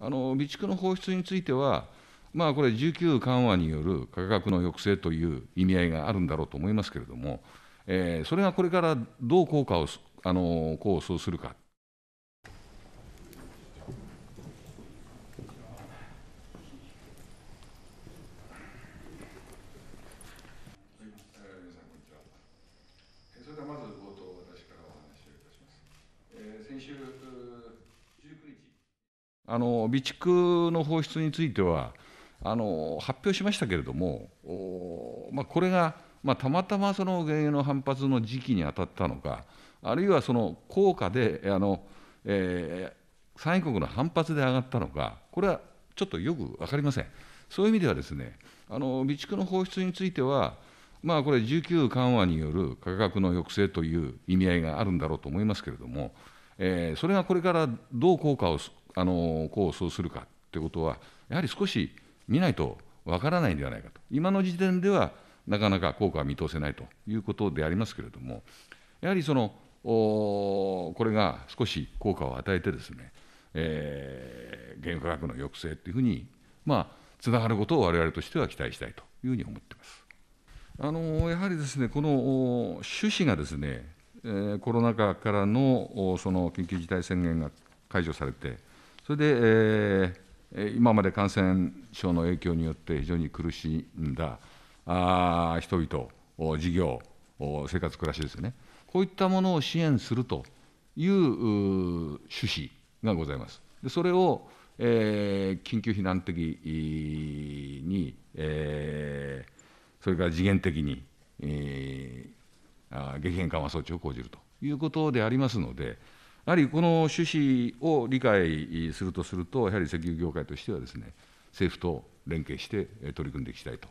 あの備蓄の放出については、まあ、これ、需給緩和による価格の抑制という意味合いがあるんだろうと思いますけれども、えー、それがこれからどう効果をあの功を奏するか。え先週19日あの備蓄の放出については、あの発表しましたけれども、まあ、これが、まあ、たまたまその原油の反発の時期に当たったのか、あるいはその効果で、あのえー、産油国の反発で上がったのか、これはちょっとよく分かりません。そういう意味ではですね、あの備蓄の放出については、まあ、これ、需給緩和による価格の抑制という意味合いがあるんだろうと思いますけれども、えー、それがこれからどう効果をあの功を奏するかということは、やはり少し見ないとわからないんではないかと、今の時点ではなかなか効果は見通せないということでありますけれども、やはりそのこれが少し効果を与えてですね、えー、原油価格の抑制というふうに、まあ、つながることをわれわれとしては期待したいというふうに思っています。あのやはりですね、この趣旨がですね、コロナ禍からのその緊急事態宣言が解除されて、それで、えー、今まで感染症の影響によって非常に苦しんだあ人々、事業、生活、暮らしですよね、こういったものを支援するという趣旨がございます。でそれを、えー、緊急避難的に、えー、それから次元的に、えー、激変緩和措置を講じるということでありますので、やはりこの趣旨を理解するとすると、やはり石油業界としてはですね、政府と連携して取り組んでいきたいと